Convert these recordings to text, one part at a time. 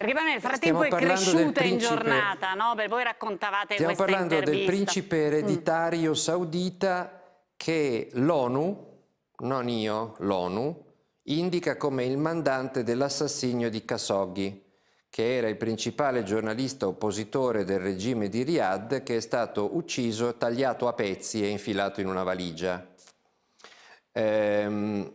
Perché nel frattempo è cresciuta in giornata, no? Beh, voi raccontavate Stiamo parlando del principe mm. ereditario mm. saudita che l'ONU, non io, l'ONU, indica come il mandante dell'assassinio di Khashoggi, che era il principale giornalista oppositore del regime di Riyadh, che è stato ucciso, tagliato a pezzi e infilato in una valigia. Ehm,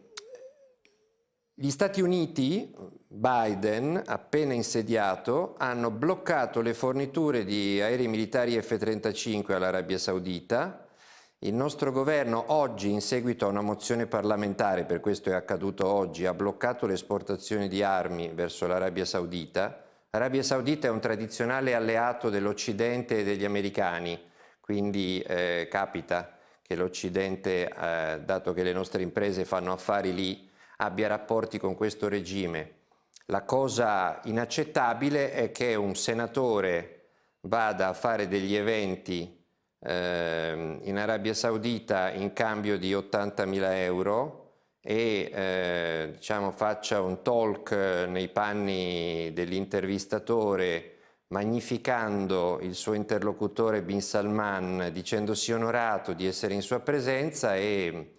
gli Stati Uniti, Biden, appena insediato, hanno bloccato le forniture di aerei militari F-35 all'Arabia Saudita. Il nostro governo oggi, in seguito a una mozione parlamentare, per questo è accaduto oggi, ha bloccato l'esportazione di armi verso l'Arabia Saudita. L'Arabia Saudita è un tradizionale alleato dell'Occidente e degli americani, quindi eh, capita che l'Occidente, eh, dato che le nostre imprese fanno affari lì, abbia rapporti con questo regime. La cosa inaccettabile è che un senatore vada a fare degli eventi eh, in Arabia Saudita in cambio di 80.000 euro e eh, diciamo, faccia un talk eh, nei panni dell'intervistatore magnificando il suo interlocutore Bin Salman dicendosi onorato di essere in sua presenza e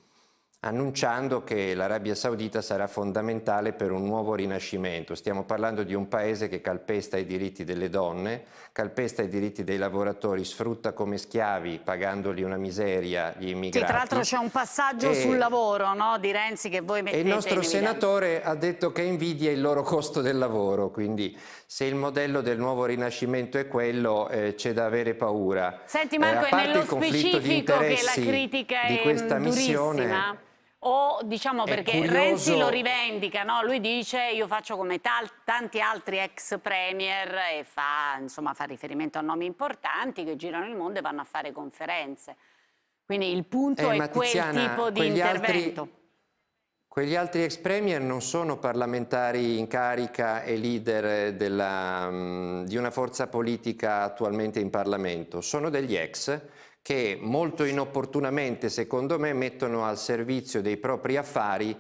annunciando che l'Arabia Saudita sarà fondamentale per un nuovo rinascimento. Stiamo parlando di un paese che calpesta i diritti delle donne, calpesta i diritti dei lavoratori, sfrutta come schiavi pagandoli una miseria gli immigrati. Sì, tra l'altro c'è un passaggio e... sul lavoro no? di Renzi che voi mettete E il nostro senatore ha detto che invidia il loro costo del lavoro, quindi se il modello del nuovo rinascimento è quello eh, c'è da avere paura. Senti eh, Marco, eh, è nello specifico che la critica è di questa durissima. missione o diciamo perché curioso... Renzi lo rivendica, no? lui dice io faccio come tanti altri ex premier e fa, insomma, fa riferimento a nomi importanti che girano il mondo e vanno a fare conferenze. Quindi il punto eh, è Tiziana, quel tipo di intervento. Altri... Quegli altri ex premier non sono parlamentari in carica e leader eh, della, mm, di una forza politica attualmente in Parlamento, sono degli ex che molto inopportunamente, secondo me, mettono al servizio dei propri affari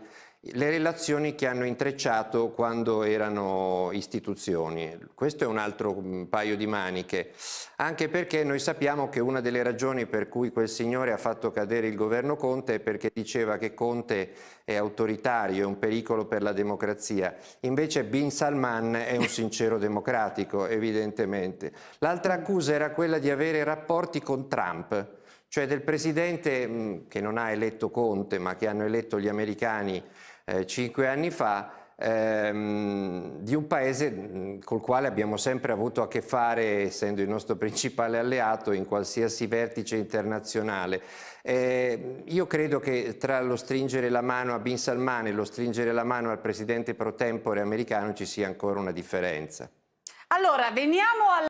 le relazioni che hanno intrecciato quando erano istituzioni. Questo è un altro mm, paio di maniche, anche perché noi sappiamo che una delle ragioni per cui quel signore ha fatto cadere il governo Conte è perché diceva che Conte è autoritario, è un pericolo per la democrazia. Invece Bin Salman è un sincero democratico, evidentemente. L'altra accusa era quella di avere rapporti con Trump, cioè del presidente mm, che non ha eletto Conte, ma che hanno eletto gli americani eh, cinque anni fa, ehm, di un paese mm, col quale abbiamo sempre avuto a che fare, essendo il nostro principale alleato in qualsiasi vertice internazionale. Eh, io credo che tra lo stringere la mano a Bin Salman e lo stringere la mano al presidente pro tempore americano ci sia ancora una differenza. Allora, veniamo alla...